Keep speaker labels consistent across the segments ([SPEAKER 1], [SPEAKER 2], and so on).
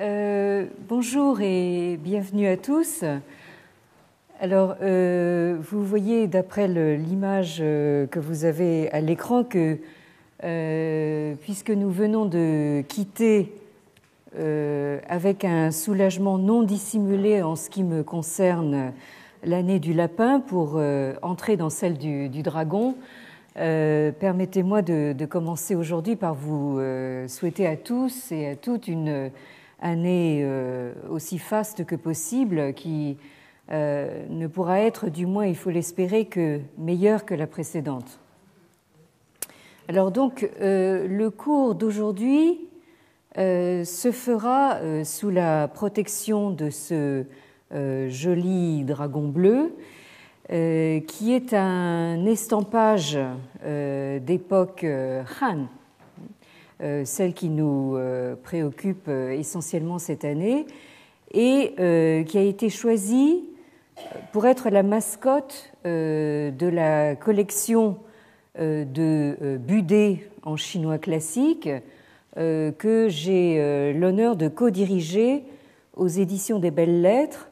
[SPEAKER 1] Euh, bonjour et bienvenue à tous. Alors, euh, vous voyez d'après l'image euh, que vous avez à l'écran que, puisque nous venons de quitter avec un soulagement non dissimulé en ce qui me concerne l'année du lapin pour entrer dans celle du, dragon, permettez-moi de, commencer aujourd'hui par vous souhaiter à tous et à toutes une année euh, aussi faste que possible, qui euh, ne pourra être, du moins il faut l'espérer, que meilleure que la précédente. Alors donc, euh, le cours d'aujourd'hui se fera sous la protection de ce joli dragon bleu, qui est un estampage d'époque Han euh, celle qui nous euh, préoccupe euh, essentiellement cette année, et qui a été choisie pour être la mascotte de la collection de Budé en chinois classique que j'ai l'honneur de co-diriger aux éditions des Belles Lettres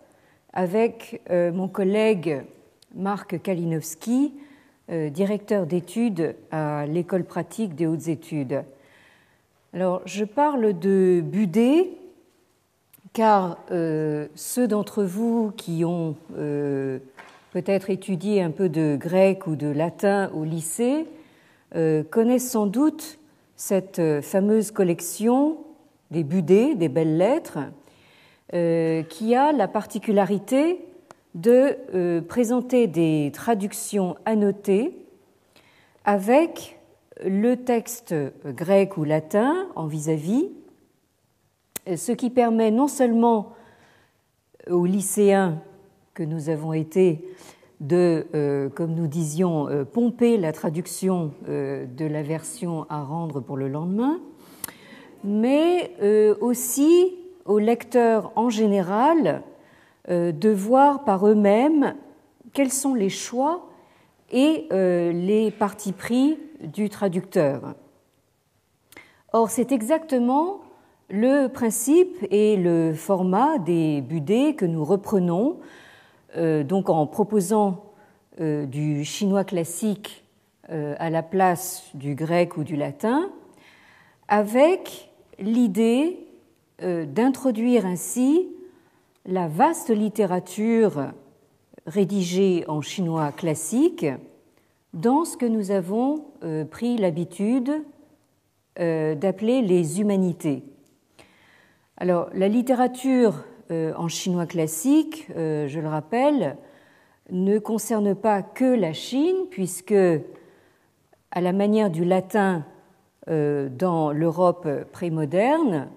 [SPEAKER 1] avec mon collègue Marc Kalinowski, directeur d'études à l'école pratique des hautes études. Alors, je parle de Budé, car euh, ceux d'entre vous qui ont euh, peut-être étudié un peu de grec ou de latin au lycée euh, connaissent sans doute cette fameuse collection des Budé, des belles lettres, qui a la particularité de présenter des traductions annotées avec le texte grec ou latin en vis-à-vis, ce qui permet non seulement aux lycéens que nous avons été de, euh, comme nous disions, euh, pomper la traduction euh, de la version à rendre pour le lendemain, mais aussi aux lecteurs en général de voir par eux-mêmes quels sont les choix et les partis pris du traducteur. Or, c'est exactement le principe et le format des budées que nous reprenons, euh, donc en proposant euh, du chinois classique euh, à la place du grec ou du latin, avec l'idée d'introduire ainsi la vaste littérature rédigée en chinois classique dans ce que nous avons euh, pris l'habitude euh, d'appeler les humanités. Alors, la littérature euh, en chinois classique, je le rappelle, ne concerne pas que la Chine, puisque, à la manière du latin dans l'Europe prémoderne,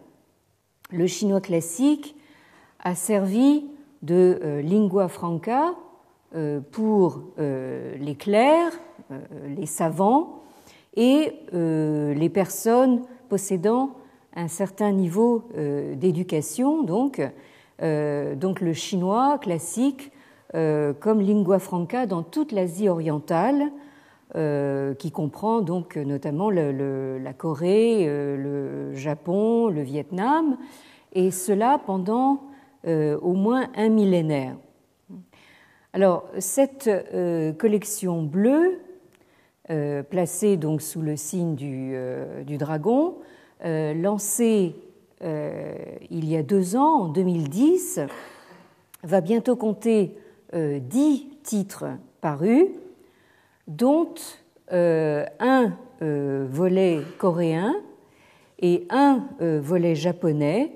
[SPEAKER 1] le chinois classique a servi de lingua franca pour les clercs euh, les savants et euh, les personnes possédant un certain niveau euh, d'éducation, donc, donc le chinois classique comme lingua franca dans toute l'Asie orientale, qui comprend donc notamment la Corée, le Japon, le Vietnam, et cela pendant au moins un millénaire. Alors cette collection bleue euh, placé donc sous le signe du, euh, du dragon, euh, lancé il y a deux ans, en 2010, va bientôt compter dix titres parus, dont un volet coréen et un volet japonais.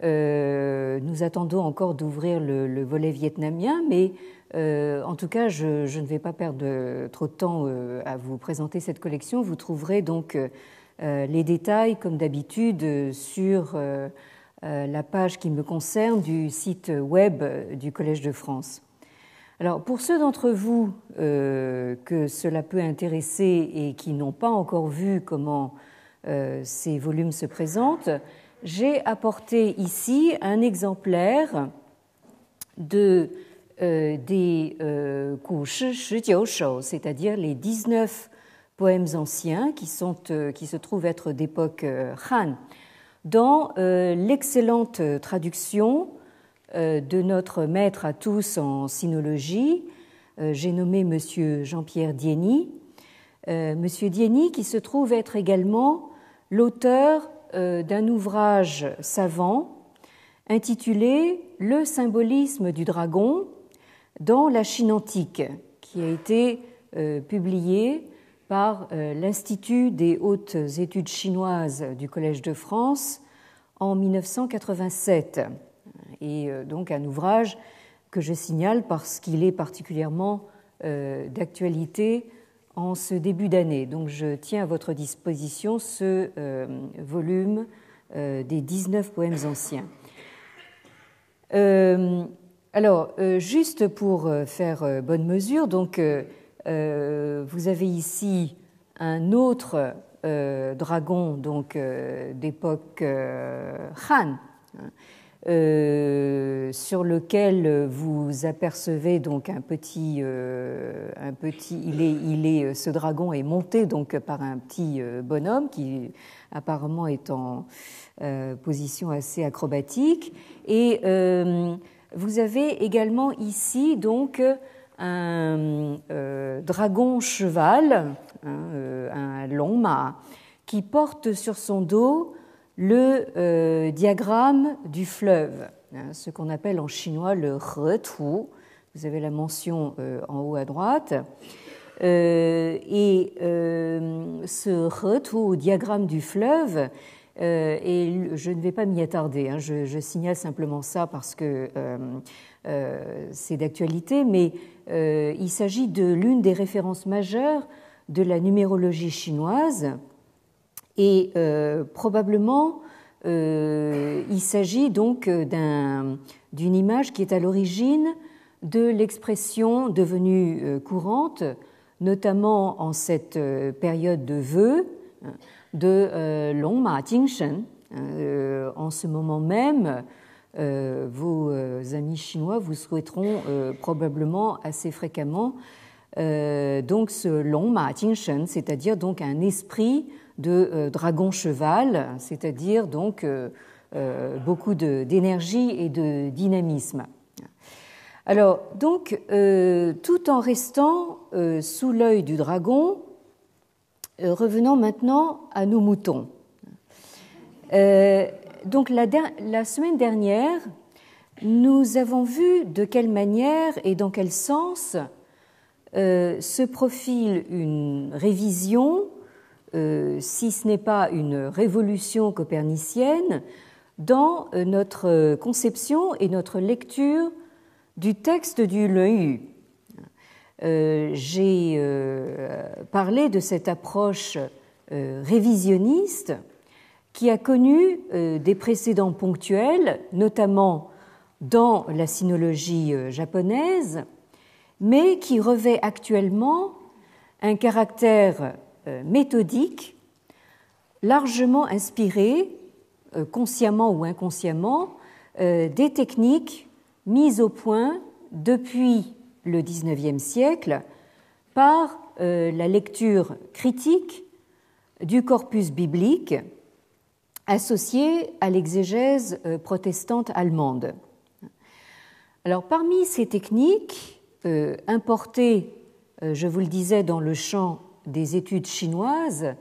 [SPEAKER 1] nous attendons encore d'ouvrir le, volet vietnamien, mais euh, en tout cas, je, ne vais pas perdre trop de temps euh, à vous présenter cette collection. Vous trouverez donc euh, les détails, comme d'habitude, sur la page qui me concerne du site web du Collège de France. Alors, pour ceux d'entre vous que cela peut intéresser et qui n'ont pas encore vu comment ces volumes se présentent, j'ai apporté ici un exemplaire de euh, des euh, couches 19 c'est-à-dire les 19 poèmes anciens euh, qui, se trouvent être d'époque Han, dans l'excellente traduction de notre maître à tous en sinologie, j'ai nommé Monsieur Jean-Pierre Dieny. Monsieur Dieny, qui se trouve être également l'auteur d'un ouvrage savant intitulé Le symbolisme du dragon, dans la Chine antique, qui a été euh, publié par euh, l'Institut des hautes études chinoises du Collège de France en 1987. Et euh, donc un ouvrage que je signale parce qu'il est particulièrement d'actualité en ce début d'année. Donc je tiens à votre disposition ce volume des 19 poèmes anciens. Alors, euh, juste pour euh, faire euh, bonne mesure, donc, vous avez ici un autre dragon donc d'époque Han, hein, sur lequel vous apercevez donc un petit, un petit, il est, il est, ce dragon est monté donc par un petit bonhomme qui apparemment est en position assez acrobatique et vous avez également ici donc un euh, dragon cheval, hein, euh, un long mât, qui porte sur son dos le euh, diagramme du fleuve, hein, ce qu'on appelle en chinois le retou. Vous avez la mention en haut à droite. et ce retou, diagramme du fleuve, euh, et je ne vais pas m'y attarder, hein. je, signale simplement ça parce que euh, euh, c'est d'actualité, mais il s'agit de l'une des références majeures de la numérologie chinoise et probablement il s'agit donc d'une image qui est à l'origine de l'expression devenue courante, notamment en cette période de vœux, hein, de euh, Longma Shen euh, en ce moment même, euh, vos amis chinois vous souhaiteront probablement assez fréquemment donc ce Longma Shen c'est-à-dire donc un esprit de dragon cheval, c'est-à-dire donc beaucoup d'énergie et de dynamisme. Alors, donc, tout en restant sous l'œil du dragon, euh, revenons maintenant à nos moutons. Euh, donc la, semaine dernière, nous avons vu de quelle manière et dans quel sens euh, se profile une révision, si ce n'est pas une révolution copernicienne, dans notre conception et notre lecture du texte du l'EU. Euh, j'ai euh, parlé de cette approche euh, révisionniste qui a connu des précédents ponctuels, notamment dans la sinologie japonaise, mais qui revêt actuellement un caractère méthodique largement inspiré, consciemment ou inconsciemment, des techniques mises au point depuis le XIXe siècle par euh, la lecture critique du corpus biblique associé à l'exégèse euh, protestante allemande. Alors parmi ces techniques euh, importées, je vous le disais, dans le champ des études chinoises,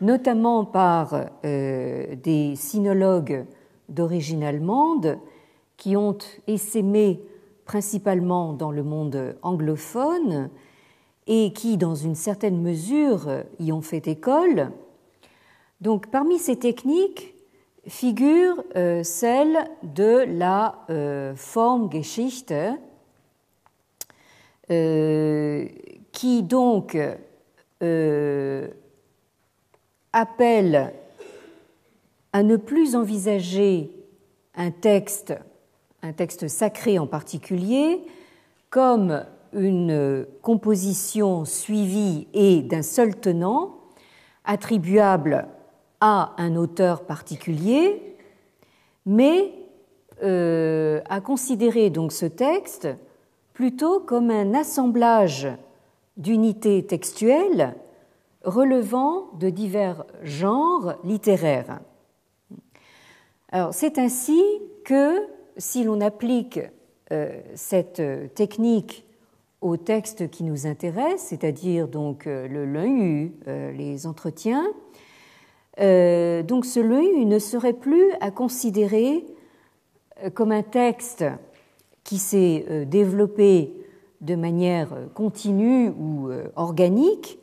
[SPEAKER 1] notamment par des sinologues d'origine allemande qui ont essaimé principalement dans le monde anglophone et qui, dans une certaine mesure, y ont fait école. Donc, parmi ces techniques figure euh, celle de la euh, Formgeschichte, euh, qui donc appelle à ne plus envisager un texte un texte sacré en particulier, comme une composition suivie et d'un seul tenant, attribuable à un auteur particulier, mais euh, à considérer donc ce texte plutôt comme un assemblage d'unités textuelles relevant de divers genres littéraires. Alors, c'est ainsi que si l'on applique euh, cette euh, technique au texte qui nous intéresse, c'est-à-dire donc euh, le l'eu, les entretiens, donc ce LEU ne serait plus à considérer comme un texte qui s'est développé de manière continue ou organique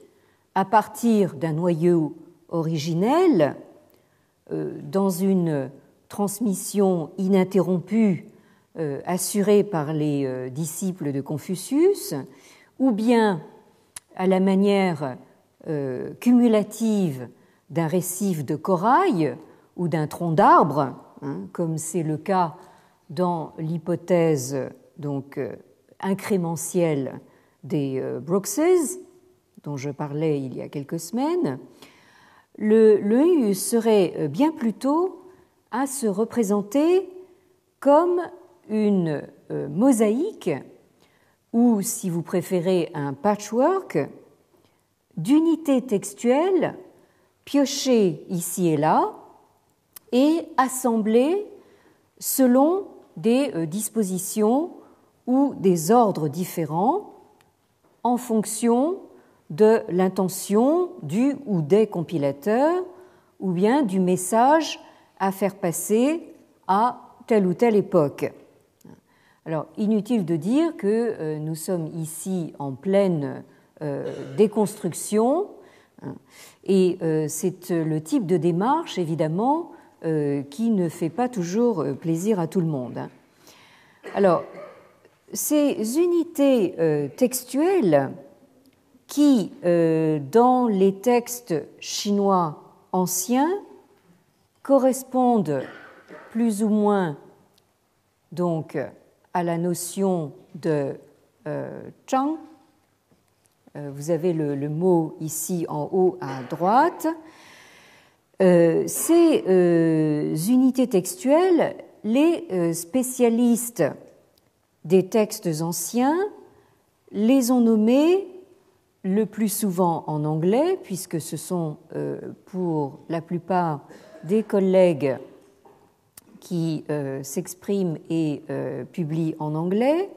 [SPEAKER 1] à partir d'un noyau originel dans une transmission ininterrompue euh, assurée par les euh, disciples de Confucius, ou bien à la manière euh, cumulative d'un récif de corail ou d'un tronc d'arbre, hein, comme c'est le cas dans l'hypothèse donc incrémentielle des Brookses, dont je parlais il y a quelques semaines, le, le serait bien plutôt à se représenter comme une euh, mosaïque, ou si vous préférez un patchwork, d'unités textuelles piochées ici et là et assemblées selon des euh, dispositions ou des ordres différents en fonction de l'intention du ou des compilateurs ou bien du message à faire passer à telle ou telle époque. Alors, inutile de dire que euh, nous sommes ici en pleine euh, déconstruction, hein, et euh, c'est le type de démarche, évidemment, qui ne fait pas toujours plaisir à tout le monde. Hein. Alors, ces unités textuelles qui, dans les textes chinois anciens, correspondent plus ou moins donc à la notion de euh, Chang. Euh, vous avez le, mot ici en haut à droite. Euh, ces unités textuelles, les spécialistes des textes anciens les ont nommées le plus souvent en anglais, puisque ce sont pour la plupart des collègues qui euh, s'expriment et euh, publient en anglais.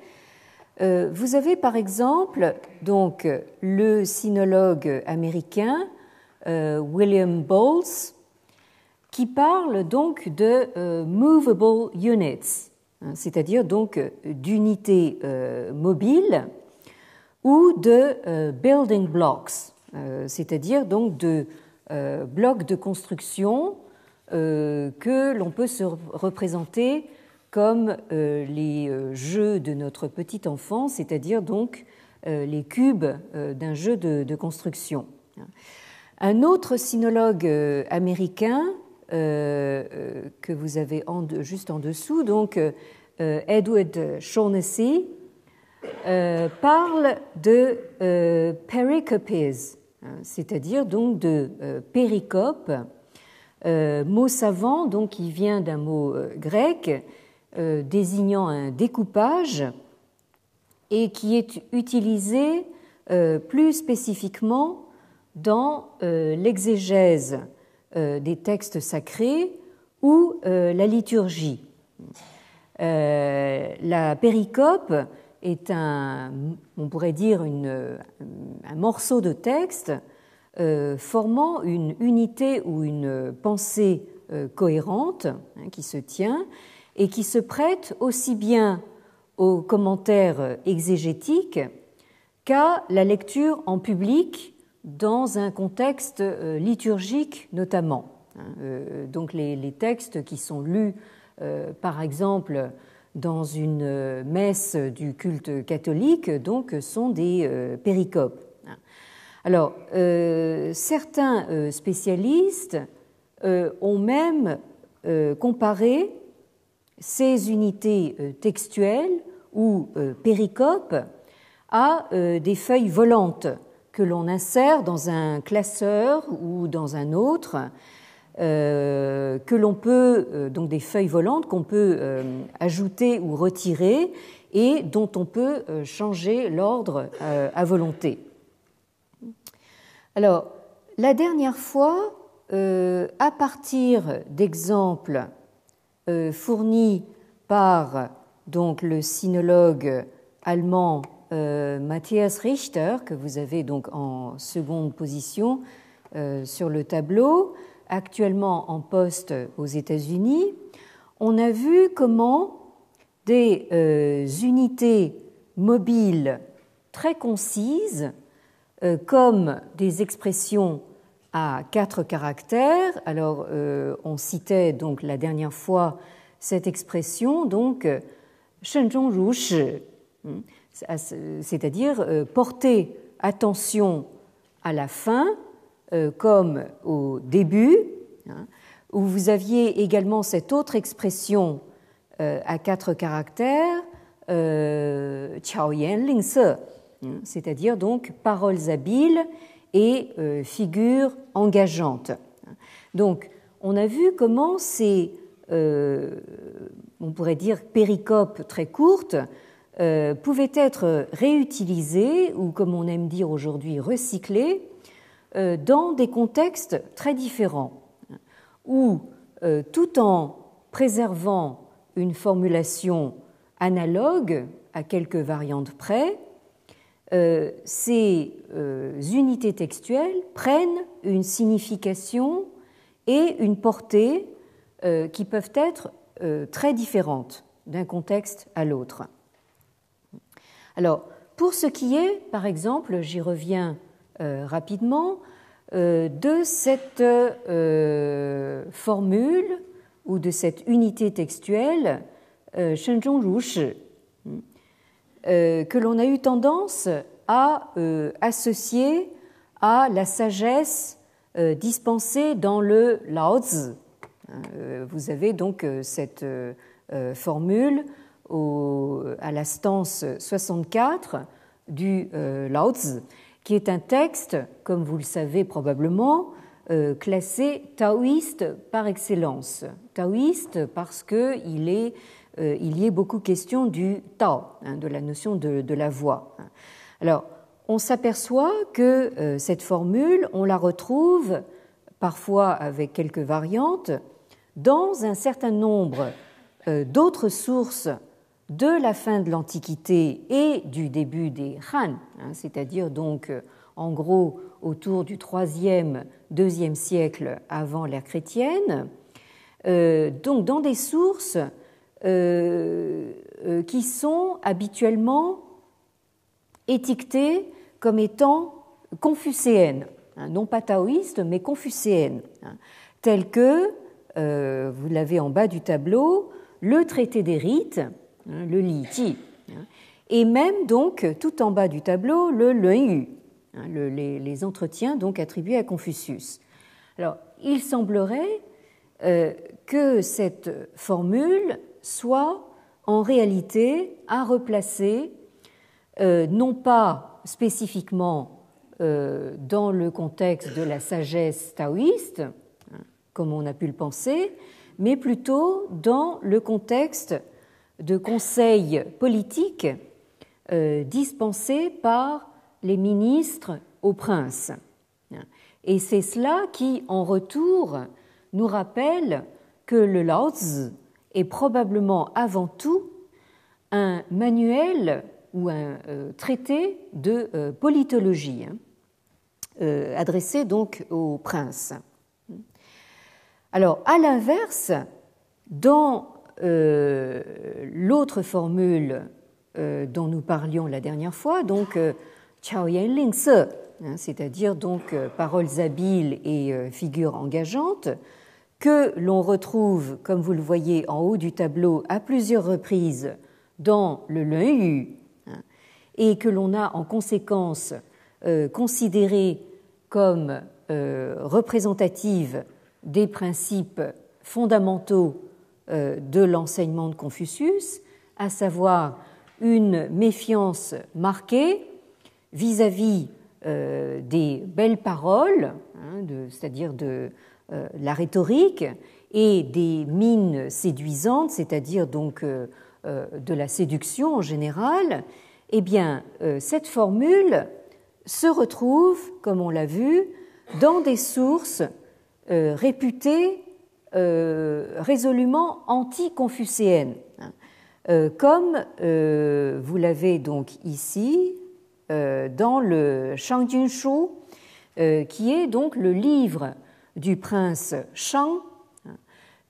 [SPEAKER 1] Euh, vous avez par exemple donc le sinologue américain William Bowles qui parle donc de movable units, hein, c'est-à-dire donc d'unités mobiles ou de building blocks, c'est-à-dire donc de blocs de construction euh, que l'on peut se représenter comme euh, les euh, jeux de notre petite enfance, c'est-à-dire donc les cubes d'un jeu de, construction. Un autre sinologue américain que vous avez juste en dessous, donc Edward Shaughnessy, parle de pericopes, hein, c'est-à-dire donc de pericopes, euh, mot savant, donc, qui vient d'un mot euh, grec euh, désignant un découpage et qui est utilisé plus spécifiquement dans l'exégèse des textes sacrés ou la liturgie. la péricope est un, on pourrait dire, un morceau de texte euh, formant une unité ou une pensée euh, cohérente hein, qui se tient et qui se prête aussi bien aux commentaires euh, exégétiques qu'à la lecture en public dans un contexte liturgique notamment. Hein. Donc les, textes qui sont lus par exemple dans une messe du culte catholique donc sont des péricopes. Alors, euh, certains euh, spécialistes euh, ont même comparé ces unités textuelles ou péricopes à des feuilles volantes que l'on insère dans un classeur ou dans un autre, que l'on peut donc des feuilles volantes qu'on peut ajouter ou retirer et dont on peut changer l'ordre à volonté. Alors, la dernière fois, euh, à partir d'exemples euh, fournis par donc, le sinologue allemand euh, Matthias Richter, que vous avez donc en seconde position sur le tableau, actuellement en poste aux États-Unis, on a vu comment des unités mobiles très concises euh, comme des expressions à quatre caractères. Alors, euh, on citait donc la dernière fois cette expression, donc euh, hein, c'est-à-dire porter attention à la fin comme au début, hein, où vous aviez également cette autre expression à quatre caractères, euh, Hein. c'est-à-dire donc paroles habiles et euh, figures engageantes. Donc, on a vu comment ces, euh, on pourrait dire, péricopes très courtes euh, pouvaient être réutilisées ou, comme on aime dire aujourd'hui, recyclées dans des contextes très différents, où, tout en préservant une formulation analogue à quelques variantes près, euh, ces euh, unités textuelles prennent une signification et une portée euh, qui peuvent être très différentes d'un contexte à l'autre. Alors, pour ce qui est, par exemple, j'y reviens rapidement, de cette formule ou de cette unité textuelle, Shenzhong euh, que l'on a eu tendance à euh, associer à la sagesse euh, dispensée dans le Lao Tzu. Hein, vous avez donc cette formule à la stance 64 du Lao Tzu, qui est un texte, comme vous le savez probablement, classé taoïste par excellence. Taoïste parce qu'il est euh, il y est beaucoup question du Tao, hein, de la notion de, la voix. Alors, on s'aperçoit que euh, cette formule, on la retrouve parfois avec quelques variantes dans un certain nombre euh, d'autres sources de la fin de l'Antiquité et du début des Han, hein, c'est-à-dire donc en gros autour du 3e, siècle avant l'ère chrétienne, donc dans des sources euh, euh, qui sont habituellement étiquetées comme étant confucéennes, hein, non pas taoïstes, mais confucéennes, hein, telles que, euh, vous l'avez en bas du tableau, le traité des rites, hein, le Li Ti, et même donc tout en bas du tableau, le Lun Yu, les, entretiens donc attribués à Confucius. Alors, il semblerait que cette formule soit en réalité à replacer euh, non pas spécifiquement euh, dans le contexte de la sagesse taoïste, hein, comme on a pu le penser, mais plutôt dans le contexte de conseils politiques euh, dispensés par les ministres aux princes. Et c'est cela qui, en retour, nous rappelle que le Laozi est probablement avant tout un manuel ou un euh, traité de euh, politologie hein, euh, adressé donc au prince. Alors, à l'inverse, dans l'autre formule dont nous parlions la dernière fois, donc Chao hein, c'est-à-dire donc paroles habiles et figures engageantes, que l'on retrouve, comme vous le voyez en haut du tableau, à plusieurs reprises dans le Lun hein, et que l'on a en conséquence euh, considéré comme euh, représentative des principes fondamentaux euh, de l'enseignement de Confucius, à savoir une méfiance marquée vis-à-vis des belles paroles, hein, c'est-à-dire de, euh, la rhétorique et des mines séduisantes, c'est-à-dire donc euh, euh, de la séduction en général, eh bien, cette formule se retrouve, comme on l'a vu, dans des sources réputées résolument anti-confucéennes, hein. comme vous l'avez donc ici dans le Shang qui est donc le livre du prince Shang,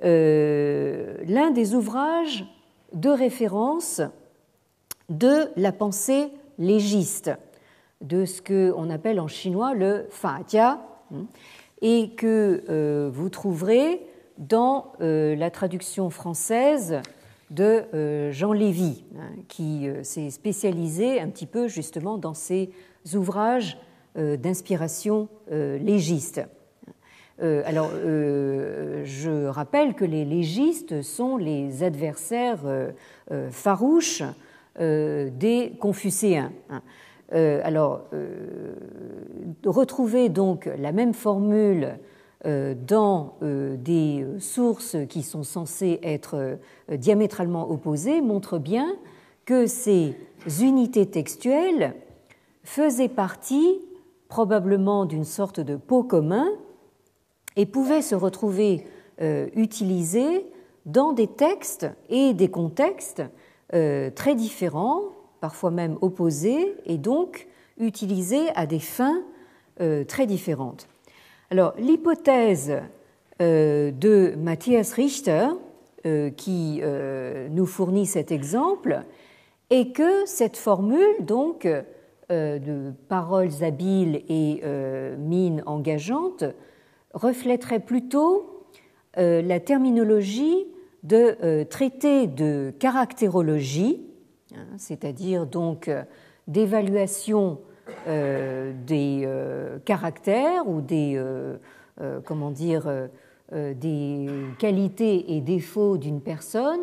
[SPEAKER 1] euh, l'un des ouvrages de référence de la pensée légiste, de ce qu'on appelle en chinois le Fa'atia, hein, et que euh, vous trouverez dans euh, la traduction française de Jean Lévy, hein, qui s'est spécialisé un petit peu justement dans ces ouvrages d'inspiration légiste. Euh, alors, euh, je rappelle que les légistes sont les adversaires euh, farouches des confucéens. Hein. alors, retrouver donc la même formule dans des sources qui sont censées être diamétralement opposées montre bien que ces unités textuelles faisaient partie probablement d'une sorte de pot commun et pouvait se retrouver euh, utilisés dans des textes et des contextes euh, très différents, parfois même opposés, et donc utilisés à des fins euh, très différentes. Alors, l'hypothèse euh, de Matthias Richter, qui nous fournit cet exemple, est que cette formule, donc, de paroles habiles et mines engageantes, reflèterait plutôt euh, la terminologie de euh, traité de caractérologie, hein, c'est-à-dire donc euh, d'évaluation des caractères ou des comment dire des qualités et défauts d'une personne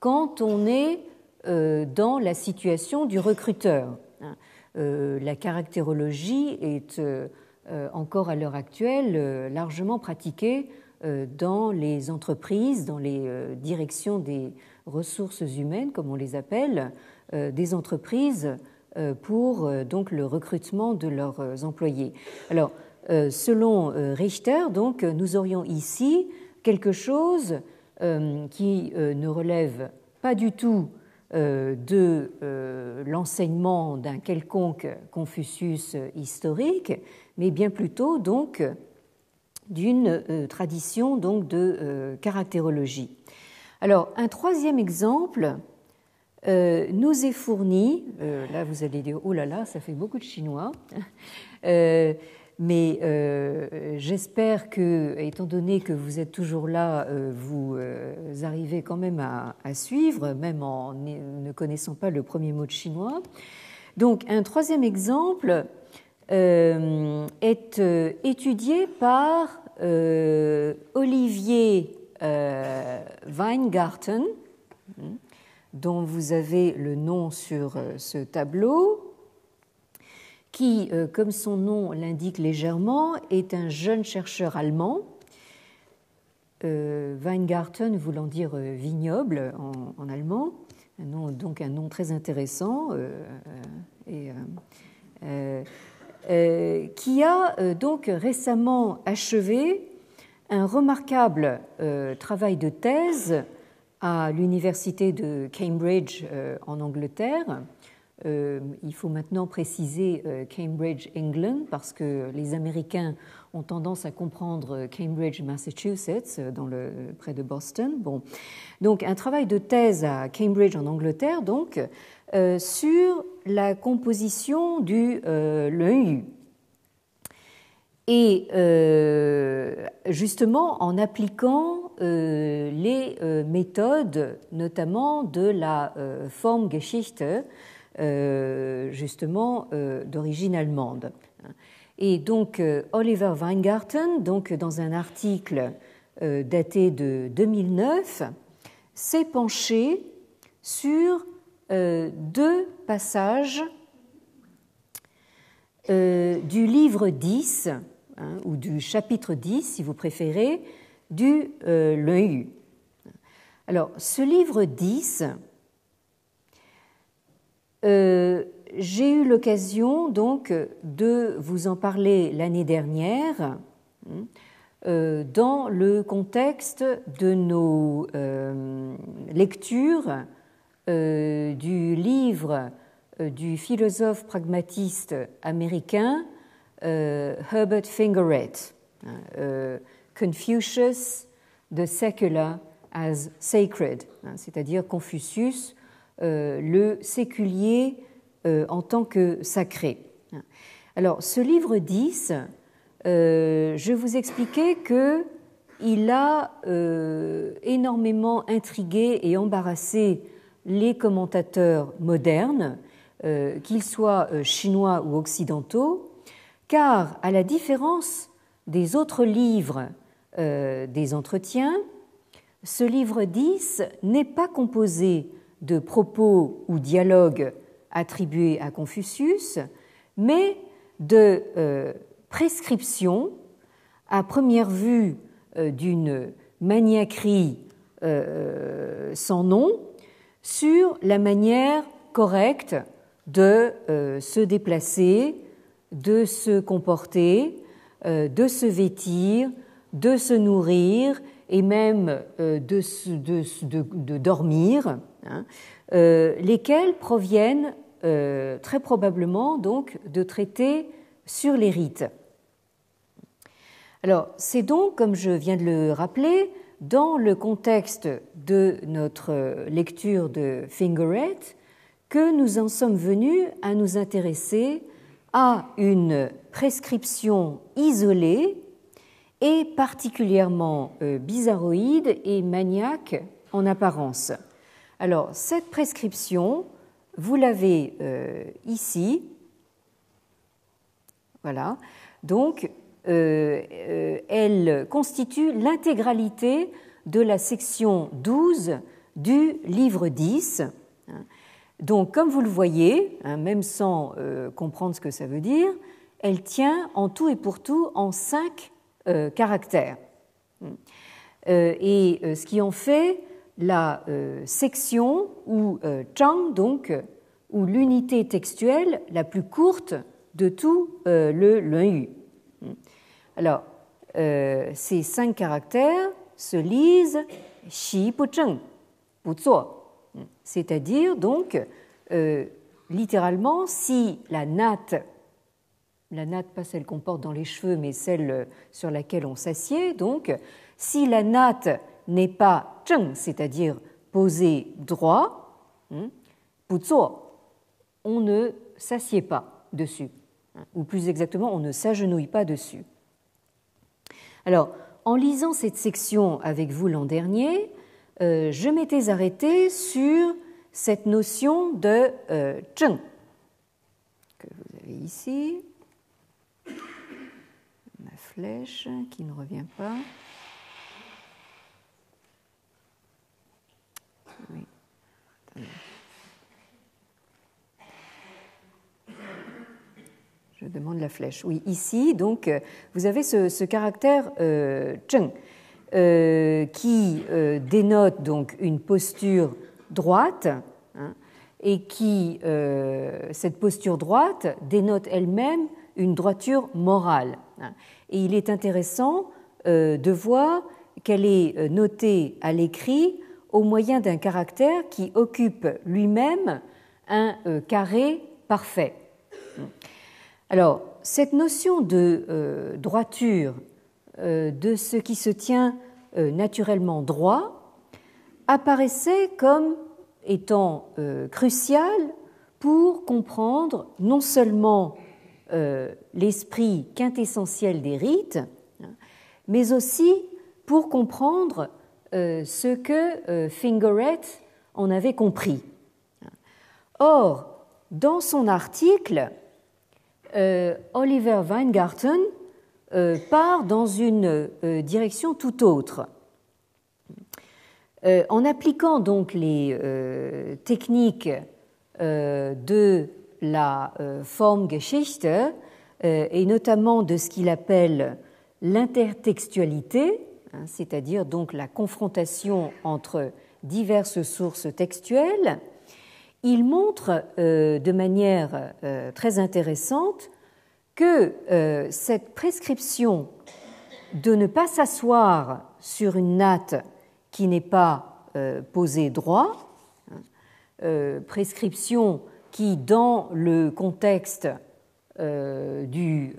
[SPEAKER 1] quand on est dans la situation du recruteur. Hein. La caractérologie est euh, encore à l'heure actuelle euh, largement pratiquée euh, dans les entreprises, dans les directions des ressources humaines, comme on les appelle, des entreprises pour donc le recrutement de leurs employés. Alors, selon Richter, nous aurions ici quelque chose qui ne relève pas du tout euh, de euh, l'enseignement d'un quelconque Confucius historique, mais bien plutôt donc d'une euh, tradition donc de caractérologie. Alors un troisième exemple nous est fourni, là vous allez dire oh là là, ça fait beaucoup de chinois, mais euh, j'espère que, étant donné que vous êtes toujours là, euh, vous euh, arrivez quand même à, suivre, même en ne connaissant pas le premier mot de chinois. Donc, un troisième exemple est étudié par Olivier Weingarten, hein, dont vous avez le nom sur ce tableau qui, euh, comme son nom l'indique légèrement, est un jeune chercheur allemand, euh, Weingarten voulant dire euh, vignoble en, allemand, un nom, donc un nom très intéressant, qui a donc récemment achevé un remarquable travail de thèse à l'université de Cambridge en Angleterre euh, il faut maintenant préciser euh, Cambridge, England, parce que les Américains ont tendance à comprendre euh, Cambridge, Massachusetts, près de Boston. Donc, un travail de thèse à Cambridge, en Angleterre, donc, sur la composition du l'EU. Et justement, en appliquant les méthodes, notamment de la Formgeschichte, euh, justement euh, d'origine allemande. Et donc euh, Oliver Weingarten, donc dans un article daté de 2009, s'est penché sur deux passages du livre 10, hein, ou du chapitre 10 si vous préférez, du euh, Alors ce livre 10 euh, j'ai eu l'occasion donc de vous en parler l'année dernière hein, euh, dans le contexte de nos euh, lectures du livre du philosophe pragmatiste américain Herbert Fingeret, hein, Confucius, the secular as sacred, hein, c'est-à-dire Confucius euh, le séculier euh, en tant que sacré. Alors, ce livre 10, euh, je vous expliquais qu'il a énormément intrigué et embarrassé les commentateurs modernes, qu'ils soient chinois ou occidentaux, car à la différence des autres livres des entretiens, ce livre 10 n'est pas composé de propos ou dialogues attribués à Confucius, mais de euh, prescriptions à première vue euh, d'une maniaquerie euh, sans nom sur la manière correcte de se déplacer, de se comporter, de se vêtir, de se nourrir et même de dormir Hein, euh, lesquels proviennent euh, très probablement donc de traités sur les rites. Alors, c'est donc, comme je viens de le rappeler, dans le contexte de notre lecture de Fingeret que nous en sommes venus à nous intéresser à une prescription isolée et particulièrement euh, bizarroïde et maniaque en apparence. Alors, cette prescription, vous l'avez euh, ici. Voilà. Donc, euh, euh, elle constitue l'intégralité de la section 12 du livre 10. Donc, comme vous le voyez, hein, même sans comprendre ce que ça veut dire, elle tient en tout et pour tout en cinq caractères. et ce qui en fait la euh, section ou euh, chang, donc, euh, ou l'unité textuelle la plus courte de tout le yu Alors, ces cinq caractères se lisent Xi Pu Cheng, Pu c'est-à-dire donc littéralement si la natte, la natte pas celle qu'on porte dans les cheveux, mais celle sur laquelle on s'assied, donc, si la natte n'est pas zheng, c'est-à-dire posé droit, hein, on ne s'assied pas dessus, hein, ou plus exactement, on ne s'agenouille pas dessus. Alors, en lisant cette section avec vous l'an dernier, euh, je m'étais arrêté sur cette notion de euh, que vous avez ici, ma flèche qui ne revient pas. Je demande la flèche. ici, donc, euh, vous avez ce, caractère euh, euh qui euh, dénote donc une posture droite hein, et qui, cette posture droite, dénote elle-même une droiture morale. Hein. Et il est intéressant de voir qu'elle est notée à l'écrit au moyen d'un caractère qui occupe lui-même un euh, carré parfait. Alors, cette notion de euh, droiture euh, de ce qui se tient naturellement droit apparaissait comme étant cruciale pour comprendre non seulement l'esprit quintessentiel des rites, hein, mais aussi pour comprendre euh, ce que euh, Fingeret en avait compris. Or, dans son article, euh, Oliver Weingarten part dans une direction tout autre. en appliquant donc les techniques de la Formgeschichte et notamment de ce qu'il appelle l'intertextualité, Hein, c'est-à-dire donc la confrontation entre diverses sources textuelles, il montre euh, de manière euh, très intéressante que euh, cette prescription de ne pas s'asseoir sur une natte qui n'est pas posée droit, hein, prescription qui, dans le contexte du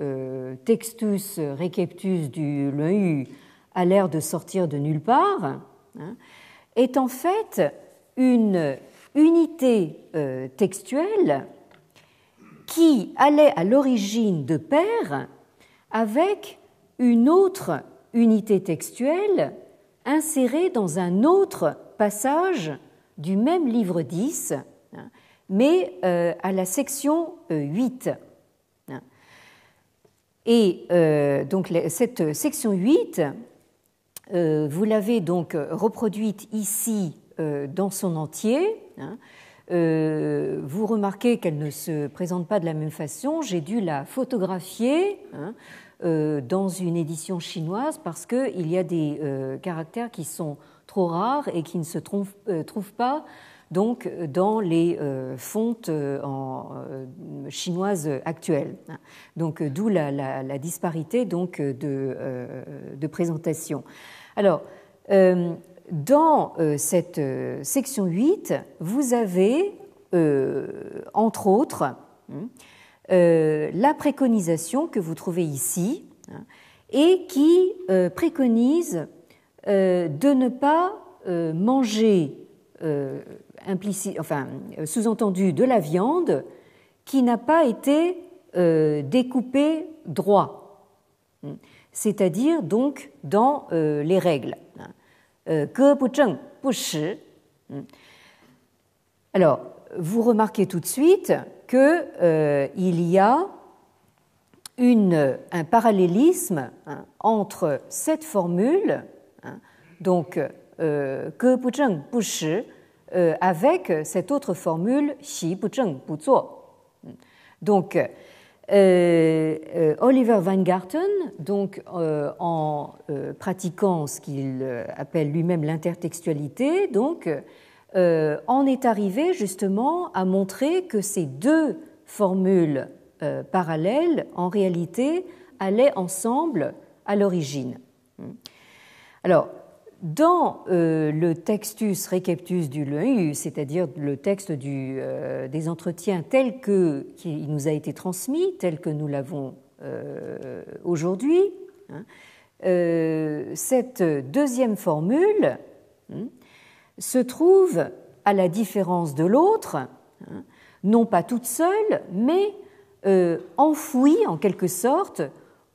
[SPEAKER 1] textus receptus du Leu a l'air de sortir de nulle part, hein, est en fait une unité euh, textuelle qui allait à l'origine de pair avec une autre unité textuelle insérée dans un autre passage du même livre 10, hein, mais euh, à la section 8. Euh, hein. Et donc cette section 8 euh, vous l'avez donc euh, reproduite ici euh, dans son entier. Hein. vous remarquez qu'elle ne se présente pas de la même façon. J'ai dû la photographier hein, dans une édition chinoise parce qu'il y a des caractères qui sont trop rares et qui ne se trouvent, pas donc dans les fontes en, chinoises actuelles. Hein. Donc d'où la, disparité donc de présentation. Alors, euh, dans euh, cette euh, section 8, vous avez, entre autres, hein, la préconisation que vous trouvez ici hein, et qui préconise de ne pas manger, enfin, sous-entendu, de la viande qui n'a pas été découpée droit. Hein c'est-à-dire donc dans euh, les règles. Euh, que bu Alors, vous remarquez tout de suite qu'il euh, y a un parallélisme hein, entre cette formule, hein, donc que bu zheng avec cette autre formule Xi bu zheng Donc, euh, euh, Oliver Weingarten, donc euh, en pratiquant ce qu'il appelle lui-même l'intertextualité, donc en est arrivé justement à montrer que ces deux formules parallèles, en réalité, allaient ensemble à l'origine. Hmm. Alors, dans euh, le textus receptus du Lehu, c'est-à-dire le texte euh, des entretiens tel que nous a été transmis, tel que nous l'avons euh, aujourd'hui, hein, cette deuxième formule hein, se trouve, à la différence de l'autre, hein, non pas toute seule, mais enfouie en quelque sorte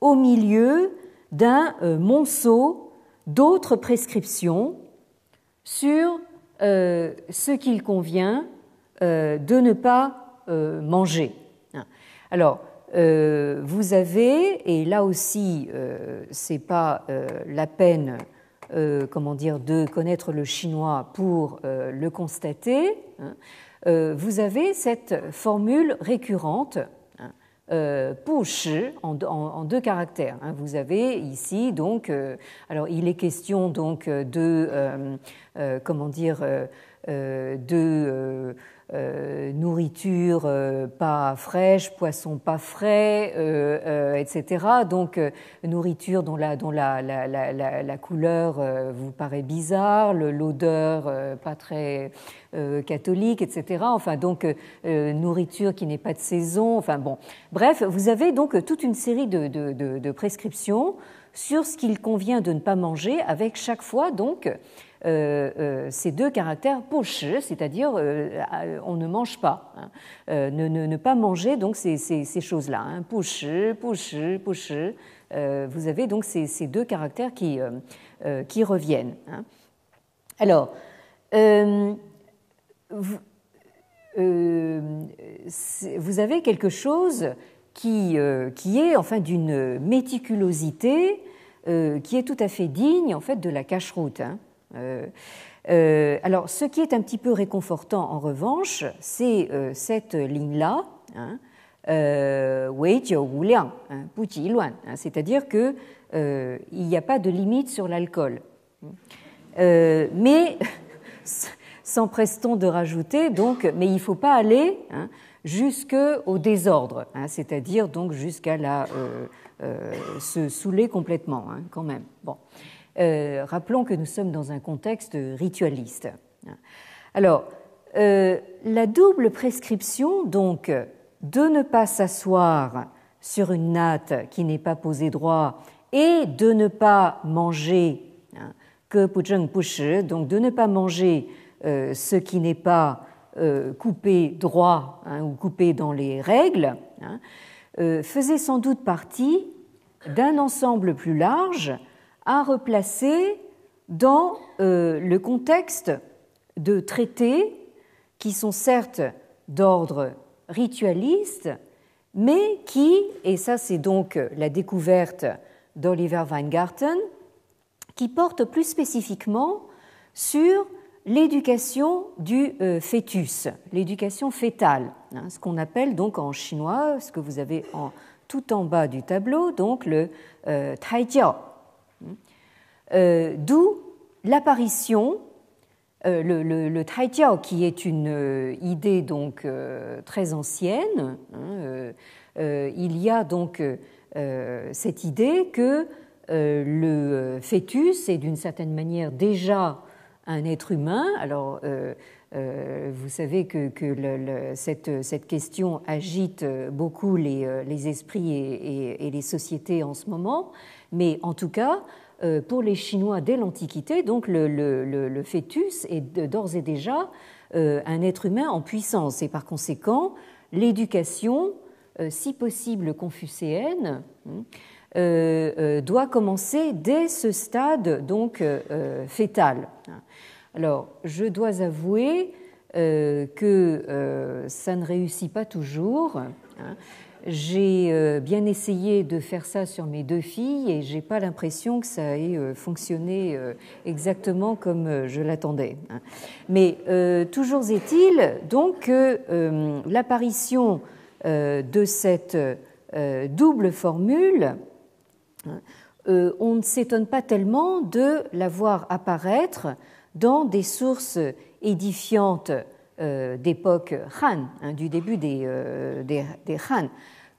[SPEAKER 1] au milieu d'un monceau d'autres prescriptions sur euh, ce qu'il convient euh, de ne pas euh, manger. Alors, vous avez, et là aussi, ce n'est pas la peine, comment dire, de connaître le chinois pour le constater. Hein, vous avez cette formule récurrente euh, en, en, deux caractères. Hein. Vous avez ici donc, euh, alors il est question donc euh, de, euh, euh, comment dire, de euh, nourriture euh, pas fraîche, poisson pas frais, euh, etc. Donc nourriture dont la, dont la, couleur vous paraît bizarre, l'odeur pas très catholique, etc. Enfin donc nourriture qui n'est pas de saison. Enfin bon, bref, vous avez donc toute une série de prescriptions sur ce qu'il convient de ne pas manger, avec chaque fois donc euh, euh, ces deux caractères poche, c'est-à-dire euh, on ne mange pas, hein. ne, pas manger donc ces, choses-là, hein, poche, poche, poche. vous avez donc ces, deux caractères qui, qui reviennent. Hein. Alors, vous, avez quelque chose qui, est enfin d'une méticulosité qui est tout à fait digne en fait de la cache-route. Hein. Euh, euh, alors, ce qui est un petit peu réconfortant, en revanche, c'est euh, cette ligne-là, hein, hein, hein, c'est-à-dire qu'il n'y a pas de limite sur l'alcool. mais, s'empresse-t-on de rajouter, donc, mais il ne faut pas aller jusqu'au désordre, c'est-à-dire donc jusqu'à la, se saouler complètement, quand même. Bon. Euh, rappelons que nous sommes dans un contexte ritualiste. Alors, euh, la double prescription, donc, de ne pas s'asseoir sur une natte qui n'est pas posée droit et de ne pas manger, hein, que donc de ne pas manger euh, ce qui n'est pas coupé droit hein, ou coupé dans les règles, hein, faisait sans doute partie d'un ensemble plus large à replacer dans euh, le contexte de traités qui sont certes d'ordre ritualiste, mais qui, et ça c'est donc euh, la découverte d'Oliver Weingarten, qui porte plus spécifiquement sur l'éducation du euh, fœtus, l'éducation fœtale, hein, ce qu'on appelle donc en chinois, ce que vous avez tout en bas du tableau, donc le taijiao, euh, d'où l'apparition, euh, le, le, qui est une euh, idée donc très ancienne, hein, il y a donc cette idée que le fœtus est d'une certaine manière déjà un être humain. Alors, vous savez que, cette, question agite beaucoup les, esprits et, les sociétés en ce moment, mais en tout cas, euh, pour les Chinois dès l'Antiquité, donc le, fœtus est d'ores et déjà euh, un être humain en puissance. Et par conséquent, l'éducation, euh, si possible confucéenne, hein, doit commencer dès ce stade donc fœtal. Alors, je dois avouer euh, que euh, ça ne réussit pas toujours. Hein. J'ai euh, bien essayé de faire ça sur mes deux filles et j'ai pas l'impression que ça ait fonctionné exactement comme je l'attendais. Hein. Mais toujours est-il donc que l'apparition de cette double formule, hein, on ne s'étonne pas tellement de la voir apparaître dans des sources édifiante euh, d'époque Han, hein, du début euh, des, des, Han,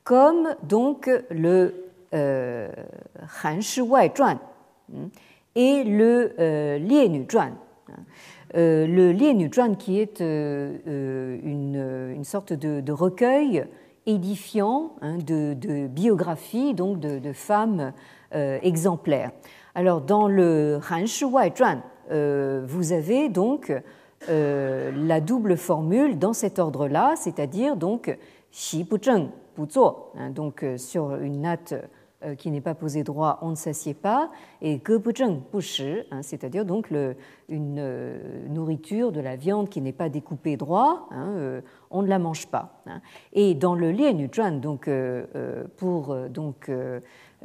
[SPEAKER 1] comme donc le euh, Han Shi Wai Zhuan hein, et le Lie Nu Zhuan. Hein. Euh, le Lienu Zhuan, qui est une, sorte de, recueil édifiant de, biographies donc de, femmes exemplaires. Alors dans le Han Shi Wai Zhuan, vous avez donc euh, la double formule dans cet ordre-là, c'est-à-dire donc xi pu zheng hein, donc euh, sur une natte euh, qui n'est pas posée droit, on ne s'assied pas, et que pu zheng shi, hein, c'est-à-dire donc une nourriture de la viande qui n'est pas découpée droit, hein, on ne la mange pas. Et dans le lien juan, donc pour donc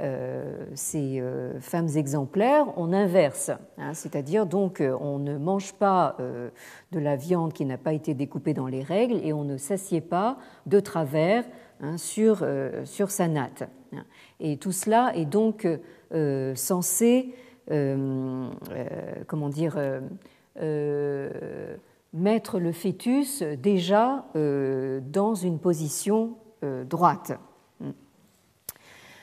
[SPEAKER 1] euh, ces euh, femmes exemplaires, on inverse. Hein. C'est-à-dire, donc, euh, on ne mange pas de la viande qui n'a pas été découpée dans les règles et on ne s'assied pas de travers hein, sur, sur sa natte. Hein. Et tout cela est donc censé, comment dire, mettre le fœtus déjà dans une position droite.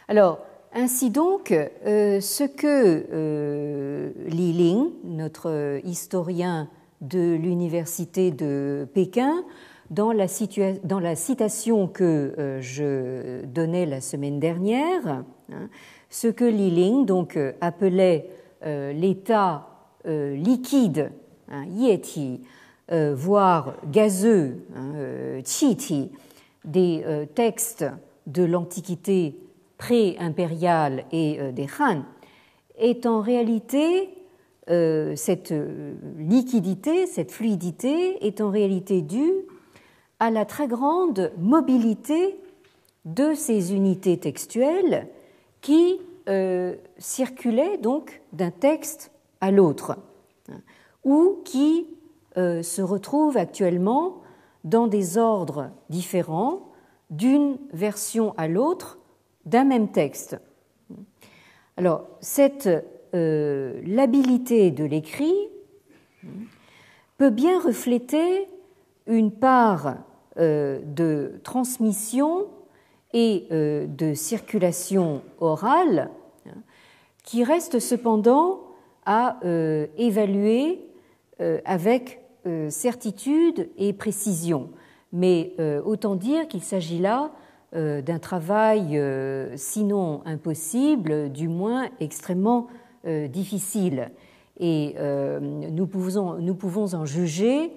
[SPEAKER 1] Alors, ainsi donc, euh, ce que euh, Li Ling, notre historien de l'université de Pékin, dans la, citation que euh, je donnais la semaine dernière, hein, ce que Li Ling donc appelait l'état liquide, hein, yeti, voire gazeux, hein, chiti, des textes de l'Antiquité pré-impériale et euh, des Han, est en réalité, euh, cette euh, liquidité, cette fluidité est en réalité due à la très grande mobilité de ces unités textuelles qui circulaient donc d'un texte à l'autre, ou qui se retrouvent actuellement dans des ordres différents d'une version à l'autre d'un même texte. Alors, cette euh, de l'écrit peut bien refléter une part euh, de transmission et euh, de circulation orale hein, qui reste cependant à évaluer avec certitude et précision. Mais autant dire qu'il s'agit là euh, d'un travail euh, sinon impossible, du moins extrêmement euh, difficile. Et nous pouvons, en juger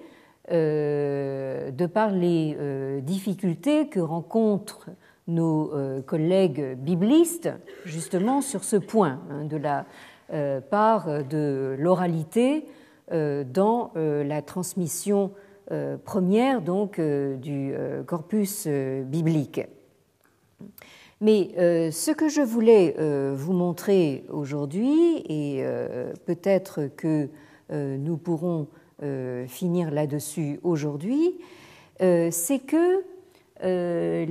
[SPEAKER 1] de par les difficultés que rencontrent nos collègues biblistes justement sur ce point hein, de la part de l'oralité dans la transmission première donc du corpus biblique. Mais euh, ce que je voulais euh, vous montrer aujourd'hui, et euh, peut-être que nous pourrons finir là-dessus aujourd'hui, c'est que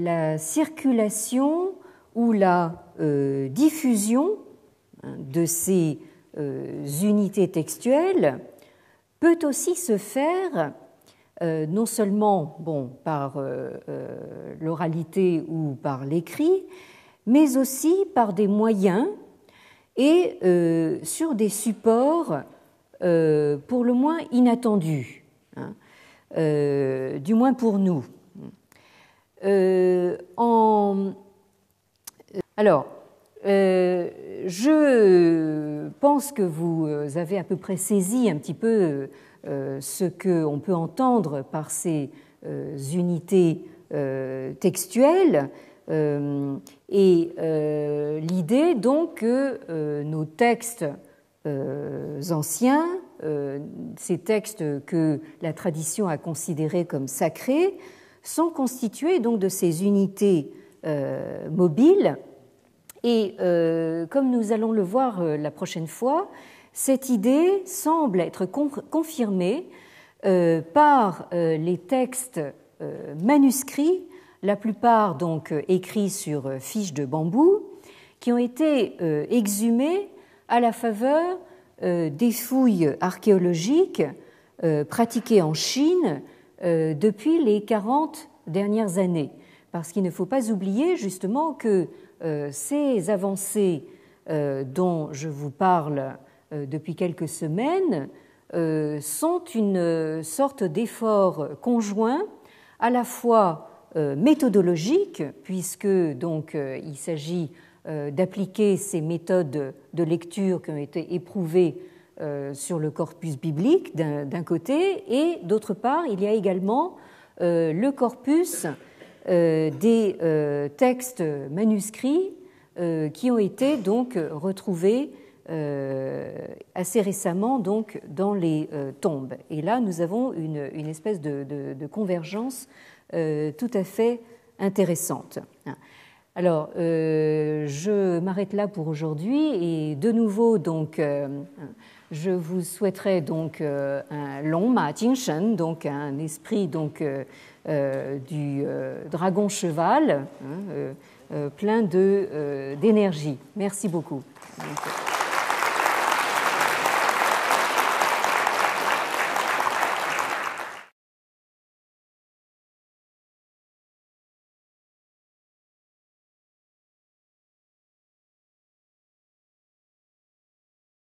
[SPEAKER 1] la circulation ou la diffusion hein, de ces unités textuelles peut aussi se faire euh, non seulement bon, par euh, euh, l'oralité ou par l'écrit, mais aussi par des moyens et sur des supports pour le moins inattendus, hein. du moins pour nous. Alors, je pense que vous avez à peu près saisi un petit peu euh, ce qu'on peut entendre par ces euh, unités euh, textuelles et l'idée donc que nos textes anciens, ces textes que la tradition a considérés comme sacrés, sont constitués donc de ces unités mobiles. Et comme nous allons le voir la prochaine fois, cette idée semble être confirmée euh, par euh, les textes euh, manuscrits, la plupart donc écrits sur fiches de bambou, qui ont été exhumés à la faveur des fouilles archéologiques pratiquées en Chine depuis les 40 dernières années. Parce qu'il ne faut pas oublier justement que ces avancées dont je vous parle euh, depuis quelques semaines euh, sont une euh, sorte d'effort conjoint à la fois méthodologique, puisque donc il s'agit d'appliquer ces méthodes de lecture qui ont été éprouvées sur le corpus biblique d'un côté, et d'autre part, il y a également le corpus des textes manuscrits qui ont été donc retrouvés euh, assez récemment donc dans les euh, tombes. Et là, nous avons une, espèce de, convergence euh, tout à fait intéressante. Alors, je m'arrête là pour aujourd'hui et de nouveau, donc, je vous souhaiterais donc un long ma jingshen, donc un esprit donc du dragon cheval, hein, plein de d'énergie. Merci beaucoup.